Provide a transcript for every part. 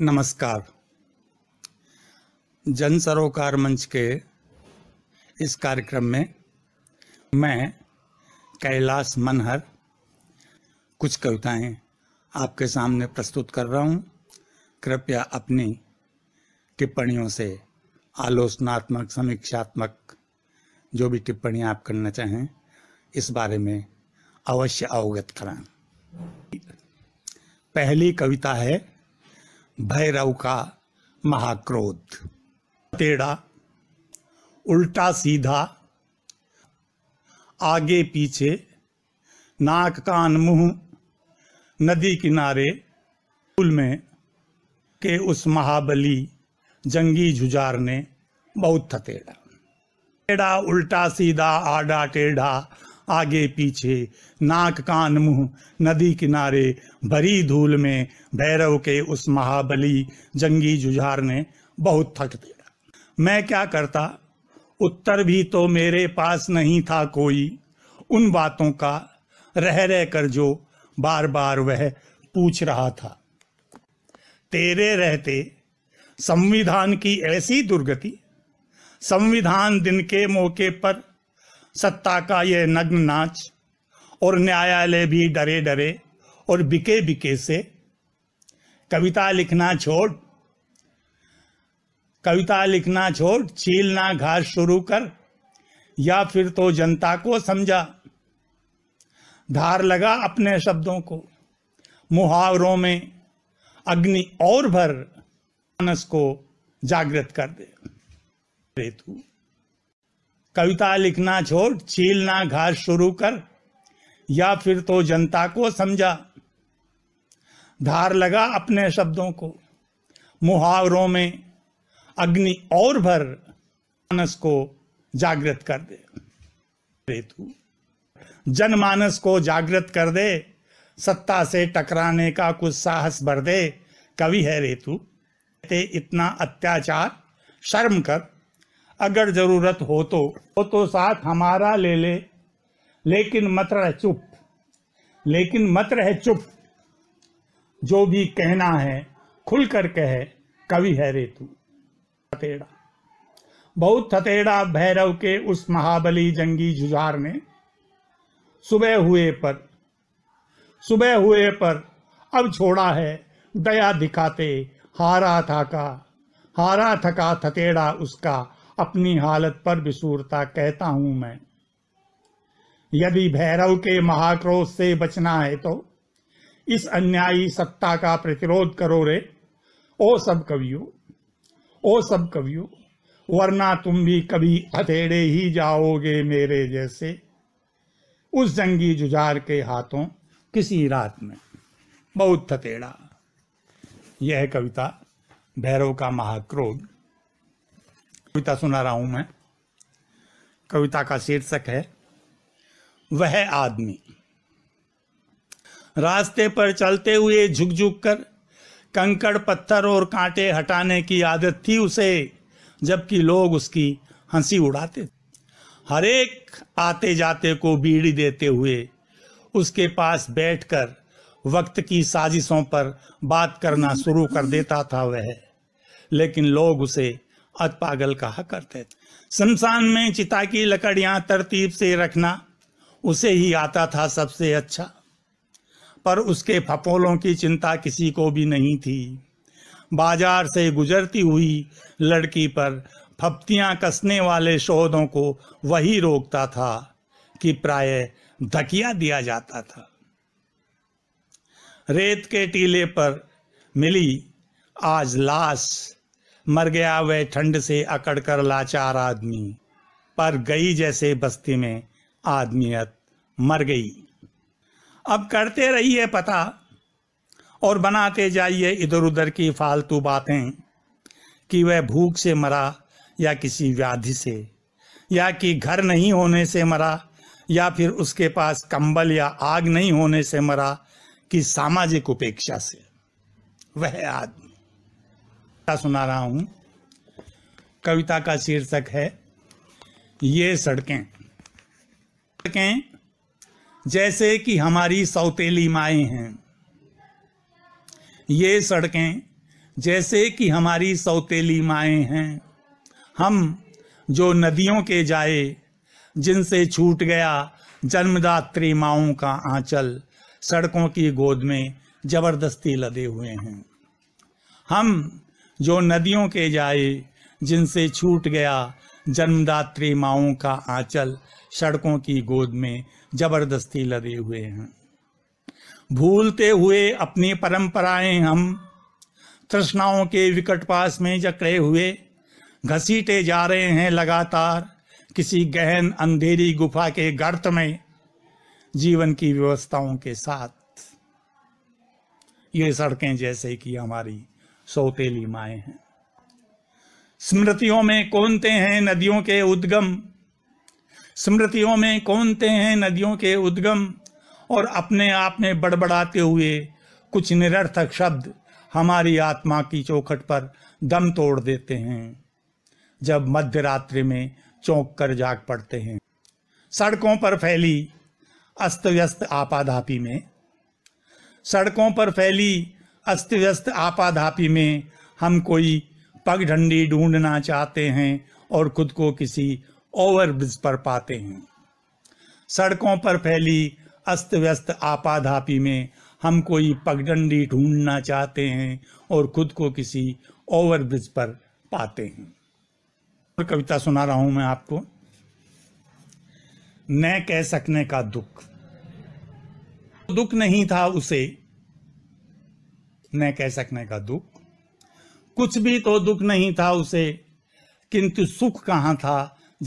नमस्कार जन सरोकार मंच के इस कार्यक्रम में मैं कैलाश मनहर कुछ कविताएं आपके सामने प्रस्तुत कर रहा हूं कृपया अपनी टिप्पणियों से आलोचनात्मक समीक्षात्मक जो भी टिप्पणियां आप करना चाहें इस बारे में अवश्य अवगत कराएं पहली कविता है भैरव का महाक्रोध टेढ़ा उल्टा सीधा आगे पीछे नाक कान मुंह नदी किनारे पुल में के उस महाबली जंगी झुजार ने बहुत थतेड़ा टेढ़ा उल्टा सीधा आडा टेढ़ा आगे पीछे नाक कान मुंह नदी किनारे भरी धूल में भैरव के उस महाबली जंगी जुझार ने बहुत थक दिया मैं क्या करता उत्तर भी तो मेरे पास नहीं था कोई उन बातों का रह रह कर जो बार बार वह पूछ रहा था तेरे रहते संविधान की ऐसी दुर्गति संविधान दिन के मौके पर सत्ता का ये नग्न नाच और न्यायालय भी डरे डरे और बिके बिके से कविता लिखना छोड़ कविता लिखना छोड़ छीलना घास शुरू कर या फिर तो जनता को समझा धार लगा अपने शब्दों को मुहावरों में अग्नि और भर मानस को जागृत कर दे रेतु कविता लिखना छोड़ छीलना घास शुरू कर या फिर तो जनता को समझा धार लगा अपने शब्दों को मुहावरों में अग्नि और भर मानस को जागृत कर दे रेतु जनमानस को जागृत कर दे सत्ता से टकराने का कुछ साहस भर दे कवि है रेतु ते इतना अत्याचार शर्म कर अगर ज़रूरत हो तो हो तो साथ हमारा ले ले लेकिन मत रह चुप लेकिन मत रह चुप जो भी कहना है खुल कर कहे कवि है रे तू थतेड़ा बहुत थतेड़ा भैरव के उस महाबली जंगी जुझार ने सुबह हुए पर सुबह हुए पर अब छोड़ा है दया दिखाते हारा थका हारा थका थतेड़ा उसका अपनी हालत पर विसूरता कहता हूं मैं यदि भैरव के महाक्रोध से बचना है तो इस अन्यायी सत्ता का प्रतिरोध करो रे ओ सब कवियो ओ सब कवियो वरना तुम भी कभी अधेड़े ही जाओगे मेरे जैसे उस जंगी जुझार के हाथों किसी रात में बहुत थतेड़ा यह कविता भैरव का महाक्रोध कविता सुना रहा हूं मैं कविता का शीर्षक है वह आदमी रास्ते पर चलते हुए झुक झुक कर कंकड़ पत्थर और कांटे हटाने की आदत थी उसे जबकि लोग उसकी हंसी उड़ाते थे हरेक आते जाते को बीड़ी देते हुए उसके पास बैठकर वक्त की साजिशों पर बात करना शुरू कर देता था वह लेकिन लोग उसे और पागल कहा करते थे शमशान में चिता की लकड़ियां तरतीब से रखना उसे ही आता था सबसे अच्छा पर उसके फपोलों की चिंता किसी को भी नहीं थी बाजार से गुजरती हुई लड़की पर फप्तियां कसने वाले शोधों को वही रोकता था कि प्राय धकिया दिया जाता था रेत के टीले पर मिली आज लाश मर गया वह ठंड से अकड़ कर लाचार आदमी पर गई जैसे बस्ती में आदमियत मर गई अब करते रहिए पता और बनाते जाइए इधर उधर की फालतू बातें कि वह भूख से मरा या किसी व्याधि से या कि घर नहीं होने से मरा या फिर उसके पास कंबल या आग नहीं होने से मरा कि सामाजिक उपेक्षा से वह आदमी कविता सुना रहा हूं कविता का शीर्षक है ये सड़कें सड़कें जैसे कि हमारी सौतेली माए हैं ये सड़कें जैसे कि हमारी सौतेली माए हैं हम जो नदियों के जाए जिनसे छूट गया जन्मदात्री माओ का आंचल सड़कों की गोद में जबरदस्ती लदे हुए हैं हम जो नदियों के जाए जिनसे छूट गया जन्मदात्री माओं का आंचल सड़कों की गोद में जबरदस्ती लदे हुए हैं भूलते हुए अपनी परंपराएं हम तृष्णाओं के विकट पास में जकड़े हुए घसीटे जा रहे हैं लगातार किसी गहन अंधेरी गुफा के गर्त में जीवन की व्यवस्थाओं के साथ ये सड़कें जैसे कि हमारी सौतेली माए हैं स्मृतियों में कौनते हैं नदियों के उद्गम स्मृतियों में कौनते हैं नदियों के उद्गम और अपने आप में बड़बड़ाते हुए कुछ निरर्थक शब्द हमारी आत्मा की चौखट पर दम तोड़ देते हैं जब मध्य रात्रि में चौंक कर जाग पड़ते हैं सड़कों पर फैली अस्त व्यस्त आपाधापी में सड़कों पर फैली अस्त व्यस्त आपाधापी में हम कोई पगडंडी ढूंढना चाहते हैं और खुद को किसी ओवरब्रिज पर पाते हैं सड़कों पर फैली अस्त व्यस्त आपाधापी में हम कोई पगडंडी ढूंढना चाहते हैं और खुद को किसी ओवरब्रिज पर पाते हैं और कविता सुना रहा हूं मैं आपको न कह सकने का दुख दुख नहीं था उसे न कह सकने का दुख कुछ भी तो दुख नहीं था उसे किंतु सुख कहाँ था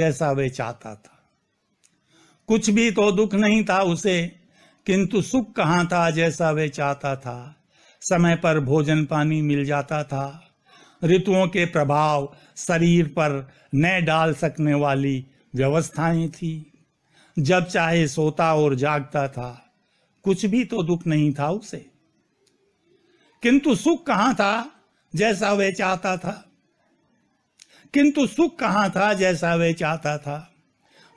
जैसा वे चाहता था कुछ भी तो दुख नहीं था उसे किंतु सुख कहाँ था जैसा वे चाहता था समय पर भोजन पानी मिल जाता था ऋतुओं के प्रभाव शरीर पर न डाल सकने वाली व्यवस्थाएं थी जब चाहे सोता और जागता था कुछ भी तो दुख नहीं था उसे किंतु सुख कहां था जैसा वह चाहता था किंतु सुख कहां था जैसा वह चाहता था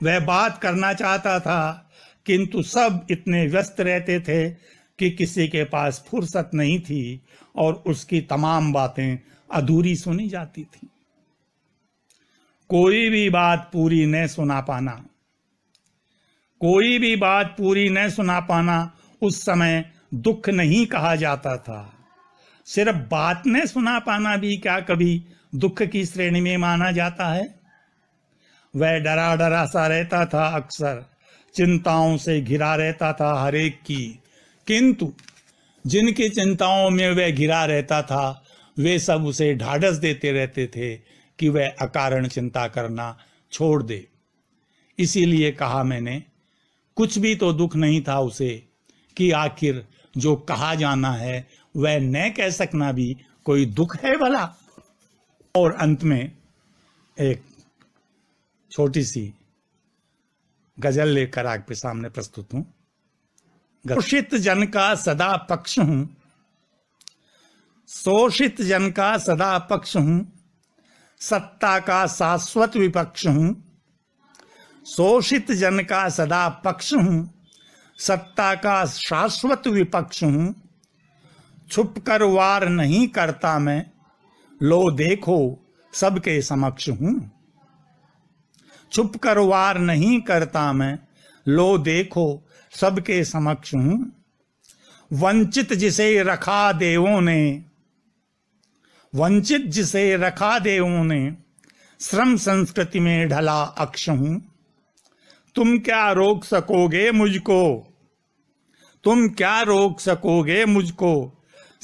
वह बात करना चाहता था किंतु सब इतने व्यस्त रहते थे कि किसी के पास फुर्सत नहीं थी और उसकी तमाम बातें अधूरी सुनी जाती थी कोई भी बात पूरी न सुना पाना कोई भी बात पूरी न सुना पाना उस समय दुख नहीं कहा जाता था सिर्फ बात में सुना पाना भी क्या कभी दुख की श्रेणी में माना जाता है वह डरा डरा सा रहता था अक्सर चिंताओं से घिरा रहता था हरेक की किंतु जिनकी चिंताओं में वह घिरा रहता था वे सब उसे ढाढ़स देते रहते थे कि वह अकारण चिंता करना छोड़ दे इसीलिए कहा मैंने कुछ भी तो दुख नहीं था उसे कि आखिर जो कहा जाना है वह न कह सकना भी कोई दुख है भला और अंत में एक छोटी सी गजल लेकर आपके सामने प्रस्तुत हूं घोषित जन का सदा पक्ष हूं शोषित जन का सदा पक्ष हूं सत्ता का शाश्वत विपक्ष हूं शोषित जन का सदा पक्ष हूं सत्ता का शाश्वत विपक्ष हूं छुप कर वार नहीं करता मैं लो देखो सबके समक्ष हूं छुप कर वार नहीं करता मैं लो देखो सबके समक्ष हूं वंचित जिसे रखा देवों ने वंचित जिसे रखा देवों ने श्रम संस्कृति में ढला अक्ष हूं तुम क्या रोक सकोगे मुझको तुम क्या रोक सकोगे मुझको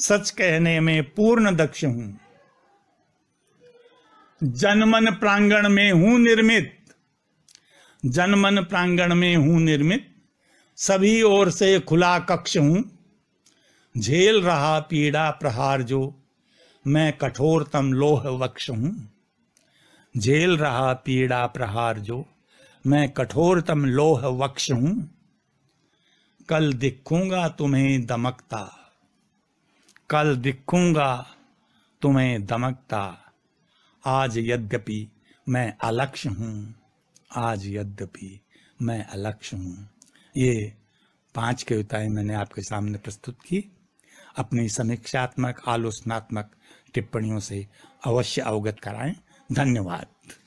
सच कहने में पूर्ण दक्ष हूं जनमन प्रांगण में हूं निर्मित जनमन प्रांगण में हूं निर्मित सभी ओर से खुला कक्ष हूं झेल रहा पीड़ा प्रहार जो मैं कठोरतम लोह वक्ष हूं झेल रहा पीड़ा प्रहार जो मैं कठोरतम लोह वक्ष हूं कल दिखूंगा तुम्हें दमकता कल दिखूंगा तुम्हें दमकता आज यद्यपि मैं अलक्ष हूँ आज यद्यपि मैं अलक्ष हूँ ये पांच कविताएं मैंने आपके सामने प्रस्तुत की अपनी समीक्षात्मक आलोचनात्मक टिप्पणियों से अवश्य अवगत कराएं धन्यवाद